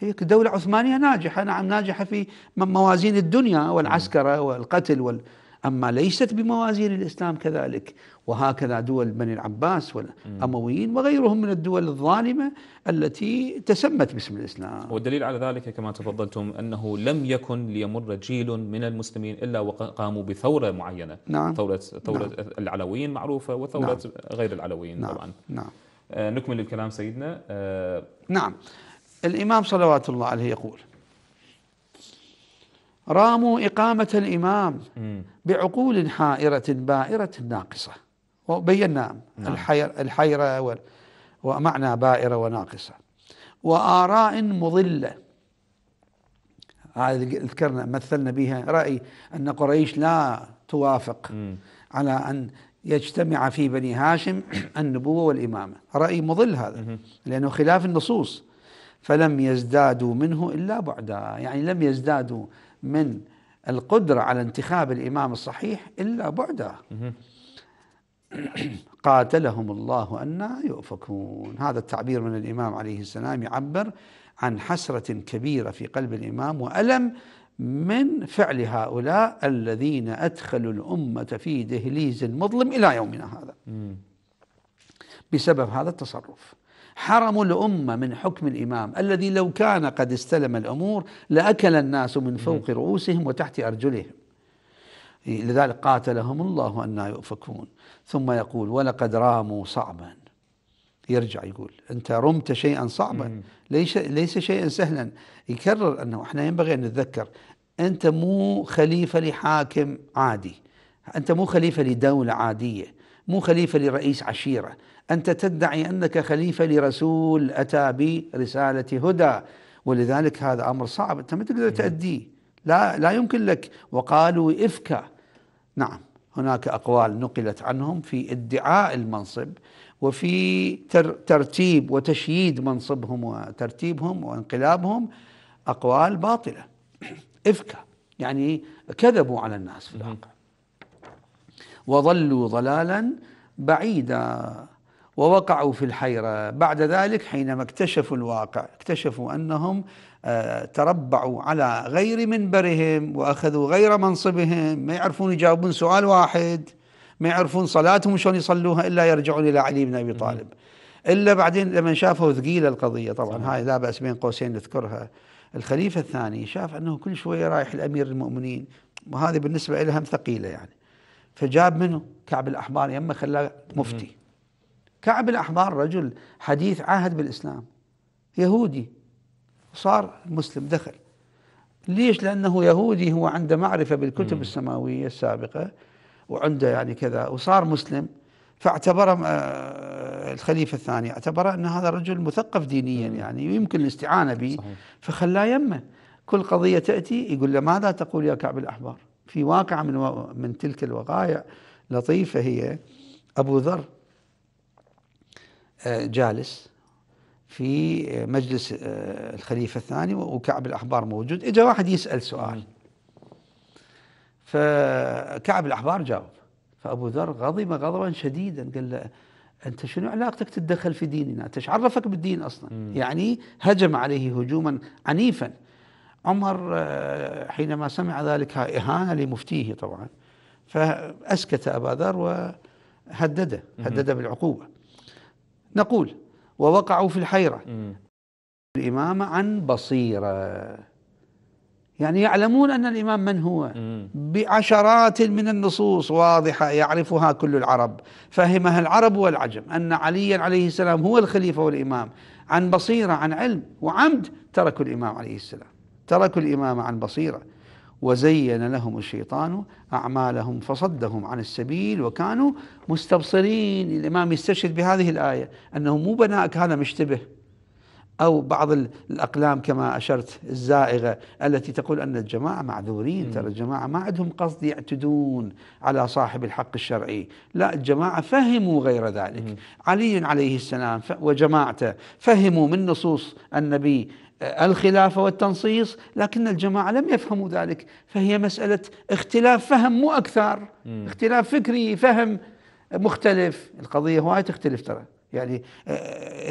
هي دولة عثمانية ناجحة نعم ناجحة في موازين الدنيا والعسكرة والقتل وال أما ليست بموازين الإسلام كذلك وهكذا دول بني العباس والأمويين وغيرهم من الدول الظالمة التي تسمت باسم الإسلام والدليل على ذلك كما تفضلتم أنه لم يكن ليمر جيل من المسلمين إلا وقاموا بثورة معينة نعم ثورة, ثورة نعم العلويين معروفة وثورة نعم غير العلويين نعم طبعا نعم آه، نكمل الكلام سيدنا آه، نعم الإمام صلوات الله عليه يقول راموا إقامة الإمام بعقول حائرة بائرة ناقصة وبينا نعم. الحير الحيرة ومعنى بائرة وناقصة وآراء مضلة هذا ذكرنا مثلنا بها رأي أن قريش لا توافق م. على أن يجتمع في بني هاشم النبوة والإمامة رأي مضل هذا لأنه خلاف النصوص فلم يزدادوا منه إلا بعدا يعني لم يزدادوا من القدرة على انتخاب الإمام الصحيح إلا بعده قاتلهم الله أنا يؤفكون هذا التعبير من الإمام عليه السلام يعبر عن حسرة كبيرة في قلب الإمام وألم من فعل هؤلاء الذين أدخلوا الأمة في دهليز مظلم إلى يومنا هذا بسبب هذا التصرف حرموا الأمة من حكم الإمام الذي لو كان قد استلم الأمور لأكل الناس من فوق رؤوسهم وتحت أرجلهم إيه، لذلك قاتلهم الله أن يؤفكون ثم يقول ولقد راموا صعبا يرجع يقول أنت رمت شيئا صعبا ليس, ليس شيئا سهلا يكرر أنه احنا ينبغي أن نتذكر أنت مو خليفة لحاكم عادي أنت مو خليفة لدولة عادية مو خليفة لرئيس عشيرة أنت تدعي أنك خليفة لرسول أتى برسالة هدى ولذلك هذا أمر صعب أنت ما تقدر تأديه لا لا يمكن لك وقالوا إفكا نعم هناك أقوال نقلت عنهم في ادعاء المنصب وفي ترتيب وتشييد منصبهم وترتيبهم وانقلابهم أقوال باطلة إفكا يعني كذبوا على الناس في الواقع وضلوا ضلالا بعيدا ووقعوا في الحيرة بعد ذلك حينما اكتشفوا الواقع اكتشفوا أنهم آه، تربعوا على غير منبرهم وأخذوا غير منصبهم ما يعرفون يجاوبون سؤال واحد ما يعرفون صلاتهم شلون يصلوها إلا يرجعون إلى علي بن أبي طالب إلا بعدين لما شافوا ثقيلة القضية طبعا هاي لا بأس بين قوسين نذكرها الخليفة الثاني شاف أنه كل شوية رايح الأمير المؤمنين وهذه بالنسبة لهم ثقيلة يعني فجاب منه كعب الأحبار يمه خلاه مفتي كعب الأحبار رجل حديث عهد بالإسلام يهودي صار مسلم دخل ليش لأنه يهودي هو عنده معرفة بالكتب السماوية السابقة وعنده يعني كذا وصار مسلم فاعتبر آه، الخليفة الثاني اعتبر أن هذا الرجل مثقف دينيا يعني ويمكن الاستعانة به فخلاه يمه كل قضية تأتي يقول له ماذا تقول يا كعب الأحبار في واقعة من, و... من تلك الوقائع لطيفة هي أبو ذر جالس في مجلس آه، الخليفة الثاني وكعب الأحبار موجود إجا واحد يسأل سؤال فكعب الأحبار جاوب فأبو ذر غضب غضبا شديدا قال له أنت شنو علاقتك تتدخل في ديننا أنت عرفك بالدين أصلا يعني هجم عليه هجوما عنيفا عمر آه، حينما سمع ذلك إهانة لمفتيه طبعا فأسكت أبا ذر وهدده هدده بالعقوبة نقول ووقعوا في الحيرة مم. الإمام عن بصيرة يعني يعلمون أن الإمام من هو مم. بعشرات من النصوص واضحة يعرفها كل العرب فهمها العرب والعجم أن عليا عليه السلام هو الخليفة والإمام عن بصيرة عن علم وعمد تركوا الإمام عليه السلام تركوا الإمام عن بصيرة وزين لهم الشيطان أعمالهم فصدهم عن السبيل وكانوا مستبصرين الإمام يستشهد بهذه الآية أنه مو بناء كان مشتبه أو بعض الأقلام كما أشرت الزائغة التي تقول أن الجماعة معذورين ترى الجماعة ما عندهم قصد يعتدون على صاحب الحق الشرعي لا الجماعة فهموا غير ذلك علي عليه السلام وجماعته فهموا من نصوص النبي الخلافة والتنصيص لكن الجماعة لم يفهموا ذلك فهي مسألة اختلاف فهم مو أكثر اختلاف فكري فهم مختلف القضية هواي تختلف ترى يعني آه،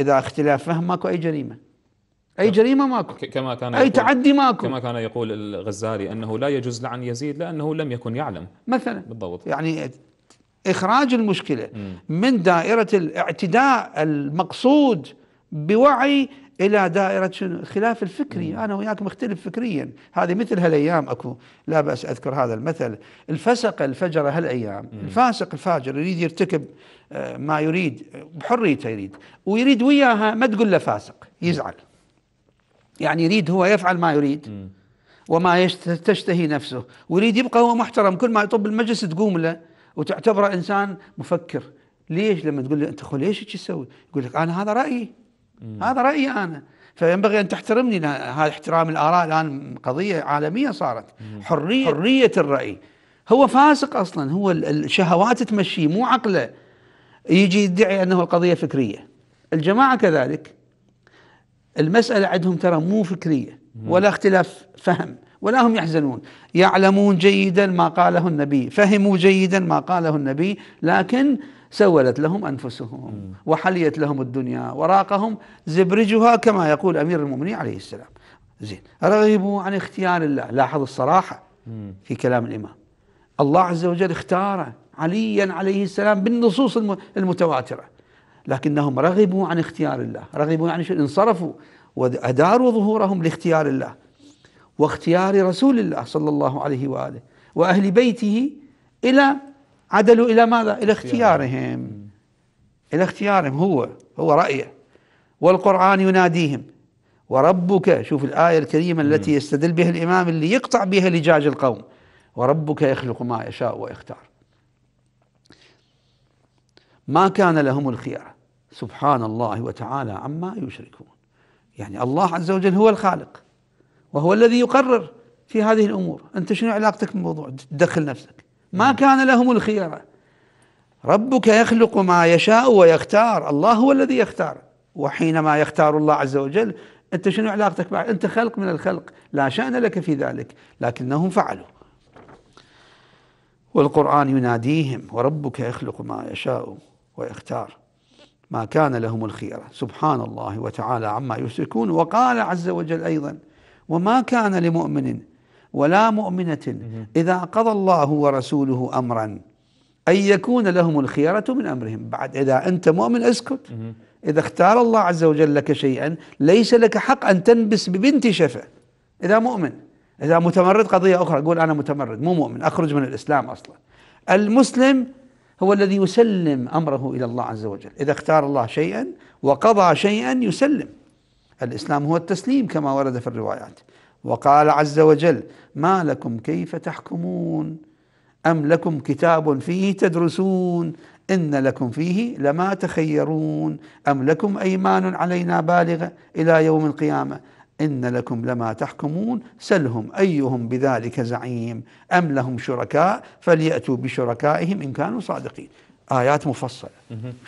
إذا اختلاف فهم ماكو أي جريمة أي جريمة ماكو كما كان أي تعدي ماكو كما كان يقول الغزالي أنه لا يجوز لعن يزيد لأنه لم يكن يعلم مثلا بالضبط يعني إخراج المشكلة من دائرة الاعتداء المقصود بوعي الى دائره شنو؟ الخلاف الفكري، انا وياك مختلف فكريا، هذه مثل هالايام اكو لا باس اذكر هذا المثل، الفسق الفجر هالايام، الفاسق الفاجر يريد يرتكب آه، ما يريد بحريته يريد، ويريد وياها ما تقول له فاسق، يزعل. يعني يريد هو يفعل ما يريد وما تشتهي نفسه، ويريد يبقى هو محترم، كل ما يطب المجلس تقوم له وتعتبره انسان مفكر، ليش لما تقول له انت خو ليش تسوي؟ يقول لك انا هذا رايي مم. هذا رايي انا فينبغي ان تحترمني هذا احترام الاراء الان قضيه عالميه صارت مم. حريه حريه الراي هو فاسق اصلا هو الشهوات تمشيه مو عقله يجي يدعي انه القضيه فكريه الجماعه كذلك المساله عندهم ترى مو فكريه ولا اختلاف فهم ولا هم يحزنون يعلمون جيدا ما قاله النبي فهموا جيدا ما قاله النبي لكن سولت لهم أنفسهم وحليت لهم الدنيا وراقهم زبرجها كما يقول أمير المؤمنين عليه السلام زين رغبوا عن اختيار الله لاحظ الصراحة في كلام الإمام الله عز وجل اختار عليا عليه السلام بالنصوص المتواترة لكنهم رغبوا عن اختيار الله رغبوا يعني شو انصرفوا وأداروا ظهورهم لاختيار الله واختيار رسول الله صلى الله عليه وآله وأهل بيته إلى عدلوا إلى ماذا؟ إلى اختيارهم إلى اختيارهم هو هو رأيه والقرآن يناديهم وربك شوف الآية الكريمة التي يستدل بها الإمام اللي يقطع بها لجاج القوم وربك يخلق ما يشاء ويختار ما كان لهم الخيار سبحان الله وتعالى عما يشركون يعني الله عز وجل هو الخالق وهو الذي يقرر في هذه الأمور أنت شنو علاقتك بالموضوع تدخل نفسك ما نعم. كان لهم الخيرة ربك يخلق ما يشاء ويختار الله هو الذي يختار وحينما يختار الله عز وجل أنت شنو علاقتك بعد أنت خلق من الخلق لا شأن لك في ذلك لكنهم فعلوا والقرآن يناديهم وربك يخلق ما يشاء ويختار ما كان لهم الخيرة سبحان الله وتعالى عما يشركون وقال عز وجل أيضا وما كان لمؤمن ولا مؤمنة إذا قضى الله ورسوله أمرا أن يكون لهم الخيرة من أمرهم بعد إذا أنت مؤمن اسكت إذا اختار الله عز وجل لك شيئا ليس لك حق أن تنبس ببنت شفة إذا مؤمن إذا متمرد قضية أخرى قول أنا متمرد مو مؤمن أخرج من الإسلام أصلا المسلم هو الذي يسلم أمره إلى الله عز وجل إذا اختار الله شيئا وقضى شيئا يسلم الإسلام هو التسليم كما ورد في الروايات وقال عز وجل ما لكم كيف تحكمون أم لكم كتاب فيه تدرسون إن لكم فيه لما تخيرون أم لكم أيمان علينا بالغة إلى يوم القيامة إن لكم لما تحكمون سلهم أيهم بذلك زعيم أم لهم شركاء فليأتوا بشركائهم إن كانوا صادقين آيات مفصلة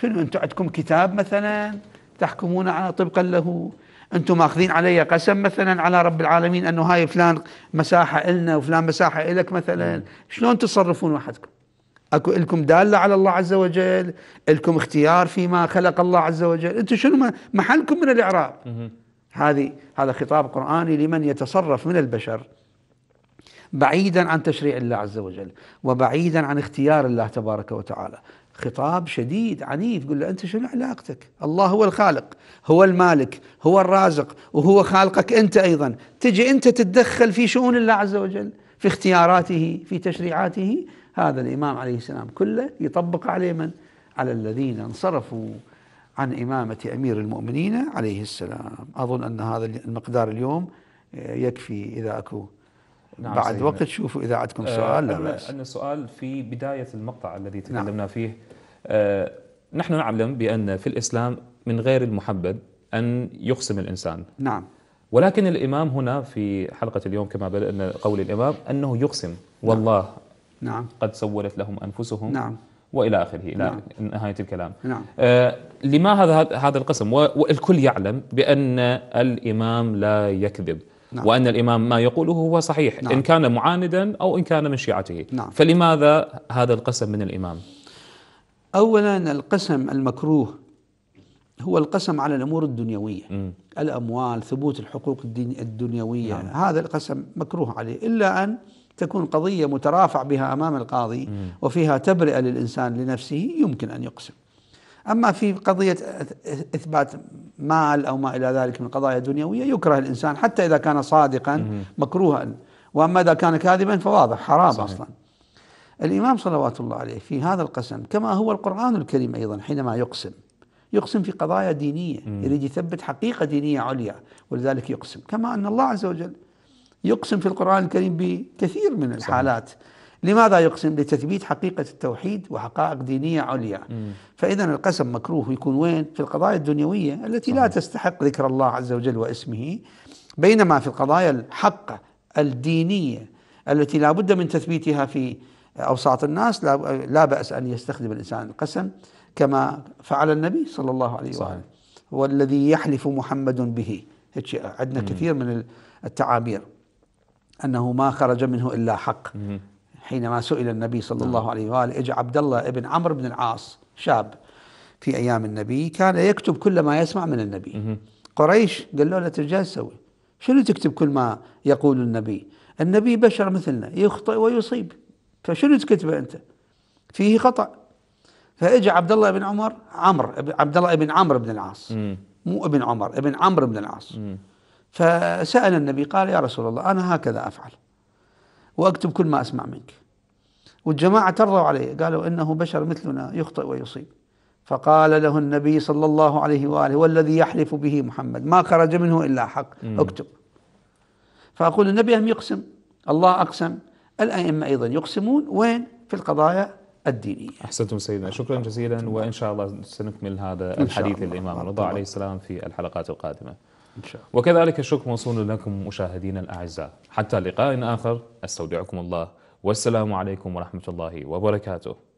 شنو أنتم عندكم كتاب مثلا تحكمون على طبقا له انتم ماخذين علي قسم مثلا على رب العالمين انه هاي فلان مساحه النا وفلان مساحه الك مثلا شلون تصرفون وحدكم اكو لكم داله على الله عز وجل لكم اختيار فيما خلق الله عز وجل انتم شنو محلكم من الاعراب هذه هذا خطاب قراني لمن يتصرف من البشر بعيدا عن تشريع الله عز وجل وبعيدا عن اختيار الله تبارك وتعالى خطاب شديد عنيف يقول له أنت شنو علاقتك الله هو الخالق هو المالك هو الرازق وهو خالقك أنت أيضا تجي أنت تتدخل في شؤون الله عز وجل في اختياراته في تشريعاته هذا الإمام عليه السلام كله يطبق عليه من على الذين انصرفوا عن إمامة أمير المؤمنين عليه السلام أظن أن هذا المقدار اليوم يكفي إذا أكو نعم بعد سيدنا. وقت شوفوا إذا عندكم آه، سؤال لا بأس أن السؤال في بداية المقطع الذي نعم. تكلمنا نعم. فيه آه، نحن نعلم بأن في الإسلام من غير المحبب أن يقسم الإنسان نعم ولكن الإمام هنا في حلقة اليوم كما بدأنا قول الإمام أنه يقسم والله نعم. نعم قد سولت لهم أنفسهم نعم والى اخره الى نعم. نهايه الكلام نعم. آه لما هذا هذا القسم والكل يعلم بان الامام لا يكذب نعم. وان الامام ما يقوله هو صحيح نعم. ان كان معاندا او ان كان من شيعته نعم. فلماذا هذا القسم من الامام اولا القسم المكروه هو القسم على الامور الدنيويه م. الاموال ثبوت الحقوق الدنيويه نعم. هذا القسم مكروه عليه الا ان تكون قضيه مترافع بها امام القاضي م. وفيها تبرئه للانسان لنفسه يمكن ان يقسم اما في قضيه اثبات مال او ما الى ذلك من قضايا دنيويه يكره الانسان حتى اذا كان صادقا مكروها واما اذا كان كاذبا فواضح حرام صحيح. اصلا الإمام صلوات الله عليه في هذا القسم كما هو القرآن الكريم أيضا حينما يقسم يقسم في قضايا دينية يريد يثبت حقيقة دينية عليا ولذلك يقسم كما أن الله عز وجل يقسم في القرآن الكريم بكثير من الحالات لماذا يقسم لتثبيت حقيقة التوحيد وحقائق دينية عليا فإذا القسم مكروه يكون وين في القضايا الدنيوية التي لا تستحق ذكر الله عز وجل واسمه بينما في القضايا الحقة الدينية التي لا بد من تثبيتها في أوساط الناس لا بأس أن يستخدم الإنسان القسم كما فعل النبي صلى الله عليه وسلم والذي يحلف محمد به عندنا كثير من التعابير أنه ما خرج منه إلا حق مم. حينما سئل النبي صلى نعم. الله عليه وآله إجا عبد الله بن عمرو بن العاص شاب في أيام النبي كان يكتب كل ما يسمع من النبي مم. قريش قال له لا ترجع تسوي شنو تكتب كل ما يقول النبي النبي بشر مثلنا يخطئ ويصيب فشنو تكتبه انت؟ فيه خطا فاجى عبد الله بن عمر عمرو عبد الله بن عمرو بن العاص مو ابن عمر ابن عمرو بن العاص فسال النبي قال يا رسول الله انا هكذا افعل واكتب كل ما اسمع منك والجماعه ترضوا عليه قالوا انه بشر مثلنا يخطئ ويصيب فقال له النبي صلى الله عليه واله والذي يحلف به محمد ما خرج منه الا حق اكتب فاقول النبي هم يقسم الله اقسم الأئمة أيضا يقسمون وين في القضايا الدينية أحسنتم سيدنا شكرا جزيلا وإن شاء الله سنكمل هذا الحديث للإمام رضا عليه السلام في الحلقات القادمة إن شاء الله. وكذلك الشكر موصول لكم مشاهدينا الأعزاء حتى لقاء آخر أستودعكم الله والسلام عليكم ورحمة الله وبركاته